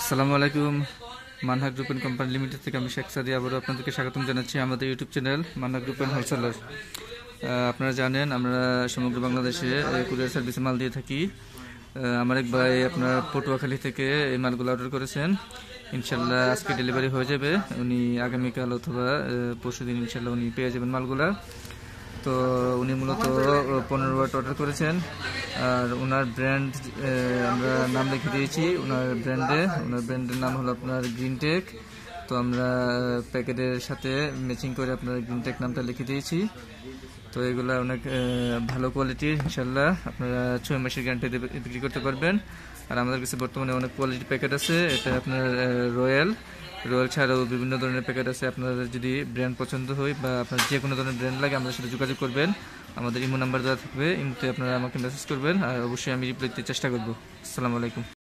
আসসালামু আলাইকুম Manha group and company limited থেকে আমি শেখ সাদি আবারও আপনাদেরকে স্বাগতম জানাচ্ছি আমাদের YouTube channel Manha group and wholesaler আপনারা জানেন আমরা সমগ্র বাংলাদেশে কুরিয়ার সার্ভিসে মাল দিয়ে থাকি আমার এক ভাই আপনার পটুয়াখালী থেকে এই মালগুলো অর্ডার করেছেন ইনশাল্লাহ আজকে ডেলিভারি হয়ে যাবে উনি আগামীকাল অথবা পরশু দিন ইনশাল্লাহ উনি পেয়ে যাবেন মালগুলা তো উনি মূলত পনেরো বার অর্ডার করেছেন আর ওনার ব্র্যান্ড আমরা নাম লিখে দিয়েছি ওনার ব্র্যান্ডে ওনার ব্র্যান্ডের নাম হলো আপনার গ্রিন টেক তো আমরা প্যাকেটের সাথে ম্যাচিং করে আপনার গ্রিন টেক নামটা লিখে দিয়েছি তো এগুলো অনেক ভালো কোয়ালিটির ইনশাল্লাহ আপনারা ছয় মাসের গ্যারান্টি বিক্রি করতে পারবেন আর আমাদের কাছে বর্তমানে অনেক কোয়ালিটির প্যাকেট আছে এটা আপনার রয়্যাল রয়্যাল ছাড়াও বিভিন্ন ধরনের প্যাকেট আছে আপনাদের যদি ব্র্যান্ড পছন্দ হয় বা আপনার যে কোনো ধরনের ব্র্যান্ড লাগে আমাদের সাথে যোগাযোগ করবেন আমাদের ইমো নাম্বার দেওয়া থাকবে ইমোতে আপনারা আমাকে মেসেজ করবেন আর অবশ্যই আমি রিপ্লাই দিতে চেষ্টা করবো আসসালামু আলাইকুম